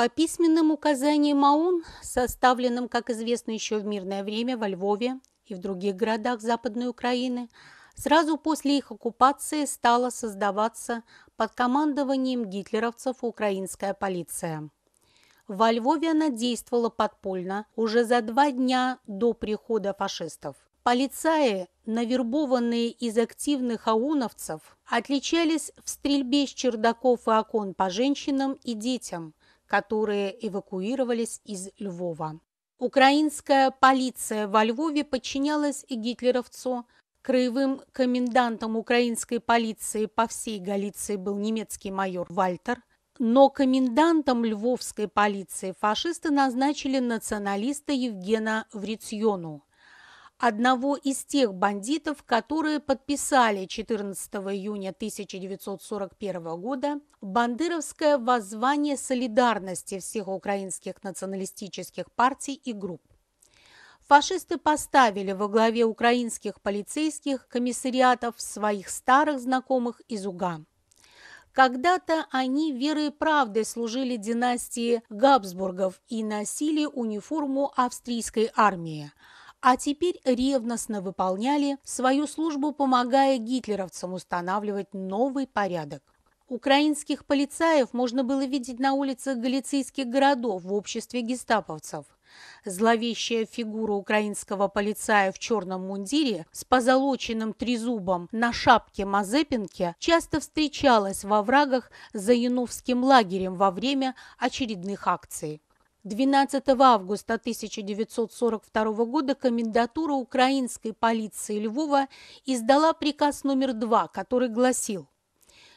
По письменным указаниям Маун, составленным, как известно, еще в мирное время во Львове и в других городах Западной Украины, сразу после их оккупации стала создаваться под командованием гитлеровцев украинская полиция. Во Львове она действовала подпольно уже за два дня до прихода фашистов. Полицаи, навербованные из активных ауновцев, отличались в стрельбе с чердаков и окон по женщинам и детям – которые эвакуировались из Львова. Украинская полиция во Львове подчинялась гитлеровцу. Краевым комендантом украинской полиции по всей Галиции был немецкий майор Вальтер. Но комендантом львовской полиции фашисты назначили националиста Евгена Врицьону одного из тех бандитов, которые подписали 14 июня 1941 года бандеровское воззвание солидарности всех украинских националистических партий и групп. Фашисты поставили во главе украинских полицейских комиссариатов своих старых знакомых из Угам. Когда-то они верой и правдой служили династии Габсбургов и носили униформу австрийской армии – а теперь ревностно выполняли свою службу, помогая гитлеровцам устанавливать новый порядок. Украинских полицаев можно было видеть на улицах галицийских городов в обществе гестаповцев. Зловещая фигура украинского полицая в черном мундире с позолоченным трезубом на шапке Мазепинки часто встречалась во врагах за Яновским лагерем во время очередных акций. 12 августа 1942 года комендатура украинской полиции Львова издала приказ номер 2, который гласил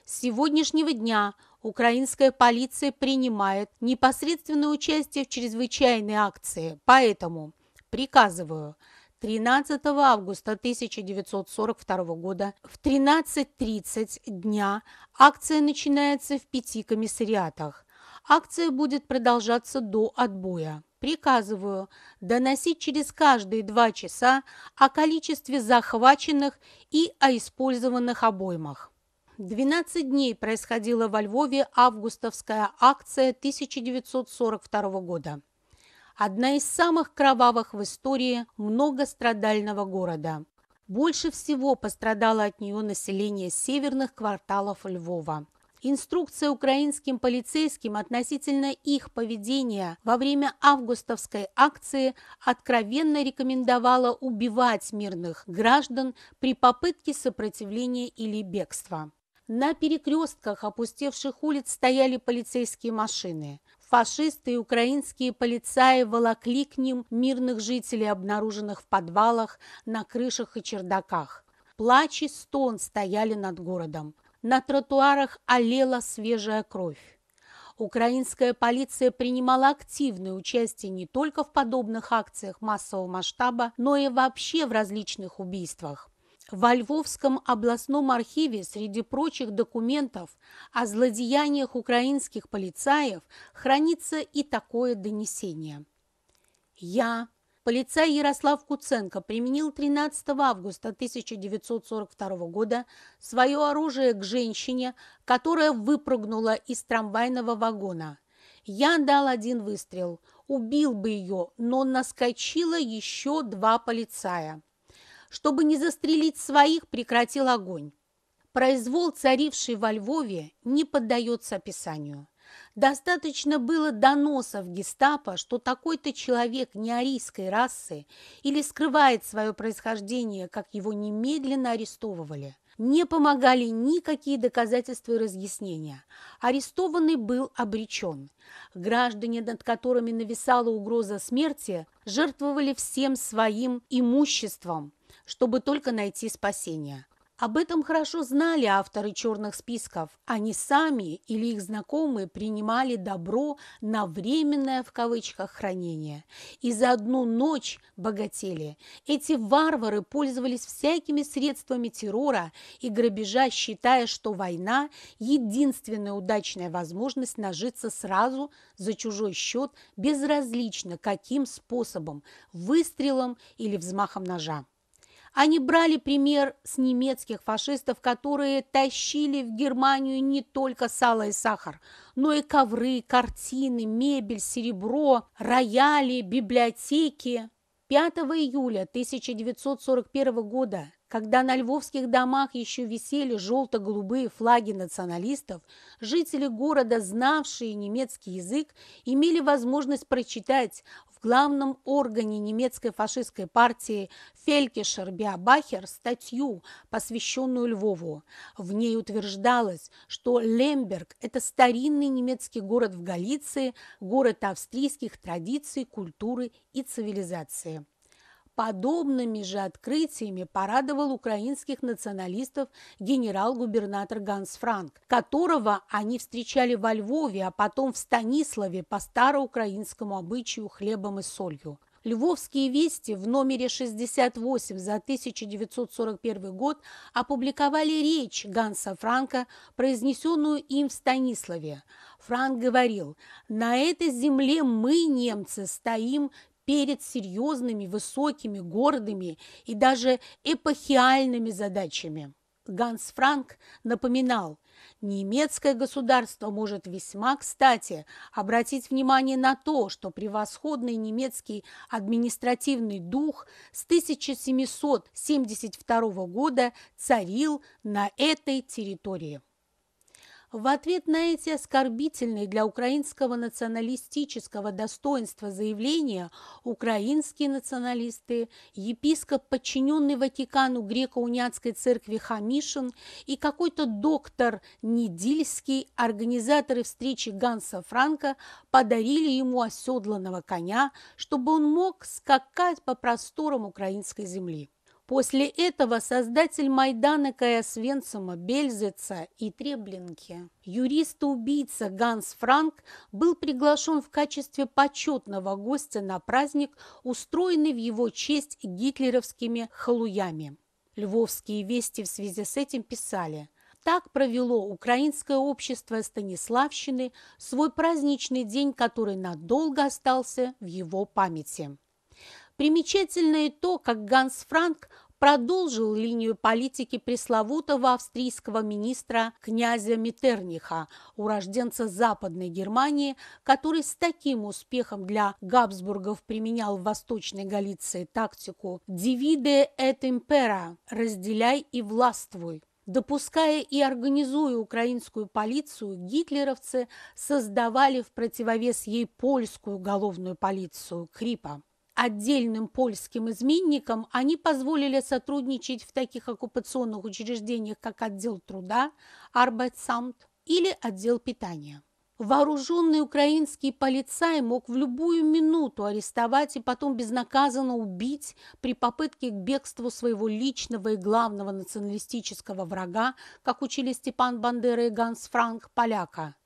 «С сегодняшнего дня украинская полиция принимает непосредственное участие в чрезвычайной акции, поэтому приказываю 13 августа 1942 года в 13.30 дня акция начинается в пяти комиссариатах Акция будет продолжаться до отбоя. Приказываю доносить через каждые два часа о количестве захваченных и о использованных обоймах. 12 дней происходила во Львове августовская акция 1942 года. Одна из самых кровавых в истории многострадального города. Больше всего пострадало от нее население северных кварталов Львова. Инструкция украинским полицейским относительно их поведения во время августовской акции откровенно рекомендовала убивать мирных граждан при попытке сопротивления или бегства. На перекрестках опустевших улиц стояли полицейские машины. Фашисты и украинские полицаи волокли к ним мирных жителей, обнаруженных в подвалах, на крышах и чердаках. Плач и стон стояли над городом. На тротуарах олела свежая кровь. Украинская полиция принимала активное участие не только в подобных акциях массового масштаба, но и вообще в различных убийствах. Во Львовском областном архиве среди прочих документов о злодеяниях украинских полицаев хранится и такое донесение. «Я полицай Ярослав Куценко применил 13 августа 1942 года свое оружие к женщине, которая выпрыгнула из трамвайного вагона. Я дал один выстрел, убил бы ее, но наскочило еще два полицая. Чтобы не застрелить своих, прекратил огонь. Произвол, царивший во Львове, не поддается описанию. Достаточно было доноса в гестапо, что такой-то человек не арийской расы или скрывает свое происхождение, как его немедленно арестовывали. Не помогали никакие доказательства и разъяснения. Арестованный был обречен. Граждане, над которыми нависала угроза смерти, жертвовали всем своим имуществом, чтобы только найти спасение. Об этом хорошо знали авторы черных списков. Они сами или их знакомые принимали добро на временное в кавычках хранение. И за одну ночь богатели. Эти варвары пользовались всякими средствами террора и грабежа, считая, что война – единственная удачная возможность нажиться сразу за чужой счет, безразлично каким способом – выстрелом или взмахом ножа. Они брали пример с немецких фашистов, которые тащили в Германию не только сало и сахар, но и ковры, картины, мебель, серебро, рояли, библиотеки. 5 июля 1941 года когда на львовских домах еще висели желто-голубые флаги националистов, жители города, знавшие немецкий язык, имели возможность прочитать в главном органе немецкой фашистской партии Фелькишер Биабахер статью, посвященную Львову. В ней утверждалось, что Лемберг – это старинный немецкий город в Галиции, город австрийских традиций, культуры и цивилизации. Подобными же открытиями порадовал украинских националистов генерал-губернатор Ганс Франк, которого они встречали во Львове, а потом в Станиславе по староукраинскому обычаю хлебом и солью. Львовские вести в номере 68 за 1941 год опубликовали речь Ганса Франка, произнесенную им в Станиславе. Франк говорил, «На этой земле мы, немцы, стоим перед серьезными, высокими, гордыми и даже эпохиальными задачами. Ганс Франк напоминал, немецкое государство может весьма кстати обратить внимание на то, что превосходный немецкий административный дух с 1772 года царил на этой территории. В ответ на эти оскорбительные для украинского националистического достоинства заявления украинские националисты, епископ, подчиненный Ватикану греко-униатской церкви Хамишин и какой-то доктор Недильский, организаторы встречи Ганса Франка, подарили ему оседланного коня, чтобы он мог скакать по просторам украинской земли. После этого создатель Майдана Кая Каэсвенцума, Бельзеца и Треблинки, юрист-убийца Ганс Франк, был приглашен в качестве почетного гостя на праздник, устроенный в его честь гитлеровскими халуями. Львовские вести в связи с этим писали – так провело Украинское общество Станиславщины свой праздничный день, который надолго остался в его памяти. Примечательно и то, как Ганс Франк продолжил линию политики пресловутого австрийского министра князя Метерниха, урожденца Западной Германии, который с таким успехом для Габсбургов применял в Восточной Галиции тактику «Divide et impera» – «разделяй и властвуй». Допуская и организуя украинскую полицию, гитлеровцы создавали в противовес ей польскую уголовную полицию – КРИПа. Отдельным польским изменникам они позволили сотрудничать в таких оккупационных учреждениях, как отдел труда, Arbeitsamt или отдел питания. Вооруженный украинский полицай мог в любую минуту арестовать и потом безнаказанно убить при попытке к бегству своего личного и главного националистического врага, как учили Степан Бандера и Ганс Франк, поляка –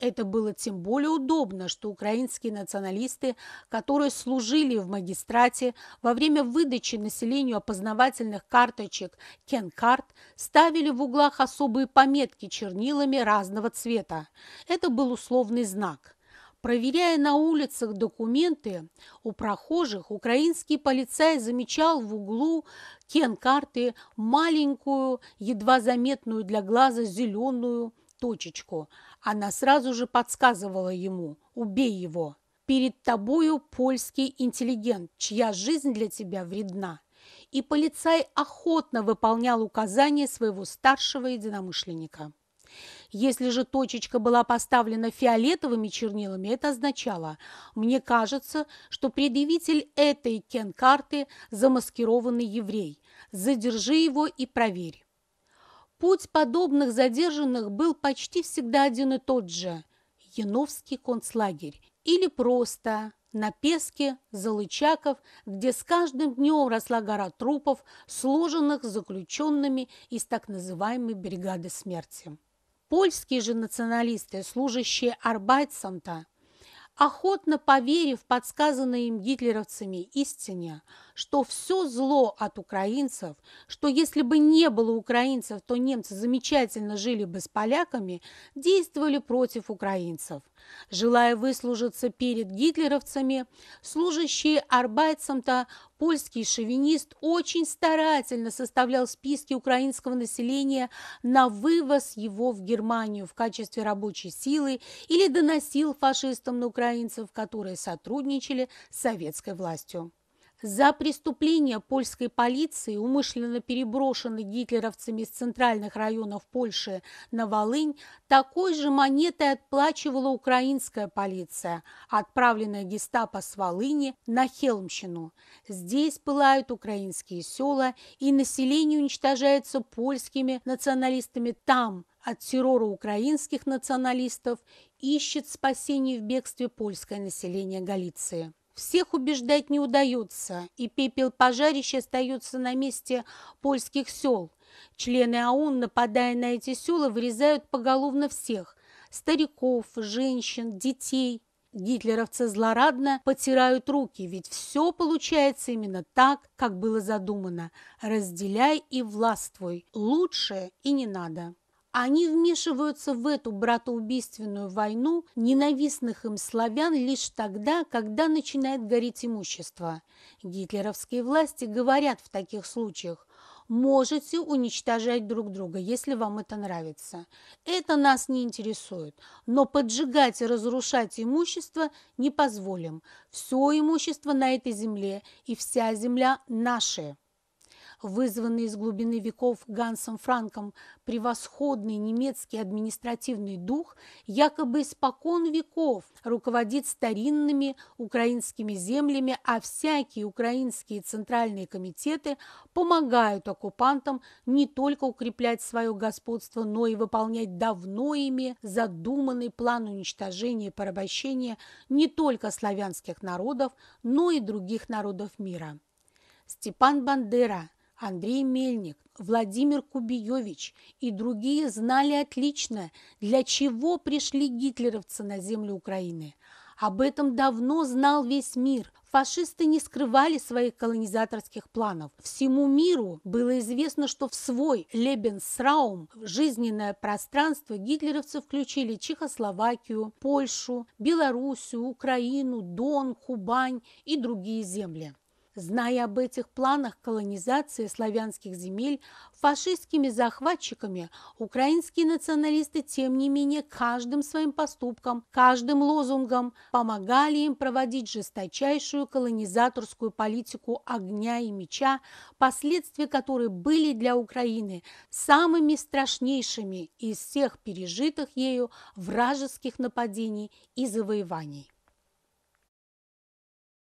это было тем более удобно, что украинские националисты, которые служили в магистрате, во время выдачи населению опознавательных карточек «Кенкарт» ставили в углах особые пометки чернилами разного цвета. Это был условный знак – Проверяя на улицах документы у прохожих, украинский полицай замечал в углу кенкарты маленькую, едва заметную для глаза зеленую точечку. Она сразу же подсказывала ему «Убей его! Перед тобою польский интеллигент, чья жизнь для тебя вредна!» И полицай охотно выполнял указания своего старшего единомышленника. Если же точечка была поставлена фиолетовыми чернилами, это означало, мне кажется, что предъявитель этой кен-карты замаскированный еврей. Задержи его и проверь. Путь подобных задержанных был почти всегда один и тот же – Яновский концлагерь или просто на Песке, Залычаков, где с каждым днем росла гора трупов, сложенных заключенными из так называемой бригады смерти. Польские же националисты, служащие арбайтсамта, охотно поверив подсказанной им гитлеровцами истине – что все зло от украинцев, что если бы не было украинцев, то немцы замечательно жили бы с поляками, действовали против украинцев. Желая выслужиться перед гитлеровцами, служащий арбайтцам-то польский шовинист очень старательно составлял списки украинского населения на вывоз его в Германию в качестве рабочей силы или доносил фашистам на украинцев, которые сотрудничали с советской властью. За преступления польской полиции, умышленно переброшенной гитлеровцами из центральных районов Польши на Волынь, такой же монетой отплачивала украинская полиция, отправленная гестапо с Волыни на Хелмщину. Здесь пылают украинские села, и население уничтожается польскими националистами там, от террора украинских националистов, ищет спасение в бегстве польское население Галиции. Всех убеждать не удается, и пепел пожарища остается на месте польских сел. Члены АУН, нападая на эти села, вырезают поголовно всех – стариков, женщин, детей. Гитлеровцы злорадно потирают руки, ведь все получается именно так, как было задумано. Разделяй и властвуй. Лучше и не надо. Они вмешиваются в эту братоубийственную войну ненавистных им славян лишь тогда, когда начинает гореть имущество. Гитлеровские власти говорят в таких случаях, можете уничтожать друг друга, если вам это нравится. Это нас не интересует, но поджигать и разрушать имущество не позволим. Все имущество на этой земле и вся земля наши вызванный из глубины веков Гансом Франком превосходный немецкий административный дух, якобы испокон веков руководит старинными украинскими землями, а всякие украинские центральные комитеты помогают оккупантам не только укреплять свое господство, но и выполнять давно ими задуманный план уничтожения и порабощения не только славянских народов, но и других народов мира. Степан Бандера – Андрей Мельник, Владимир Кубиевич и другие знали отлично, для чего пришли гитлеровцы на землю Украины. Об этом давно знал весь мир. Фашисты не скрывали своих колонизаторских планов. Всему миру было известно, что в свой Лебенсраум жизненное пространство гитлеровцы включили Чехословакию, Польшу, Белоруссию, Украину, Дон, Кубань и другие земли. Зная об этих планах колонизации славянских земель фашистскими захватчиками, украинские националисты, тем не менее, каждым своим поступком, каждым лозунгом помогали им проводить жесточайшую колонизаторскую политику огня и меча, последствия которой были для Украины самыми страшнейшими из всех пережитых ею вражеских нападений и завоеваний.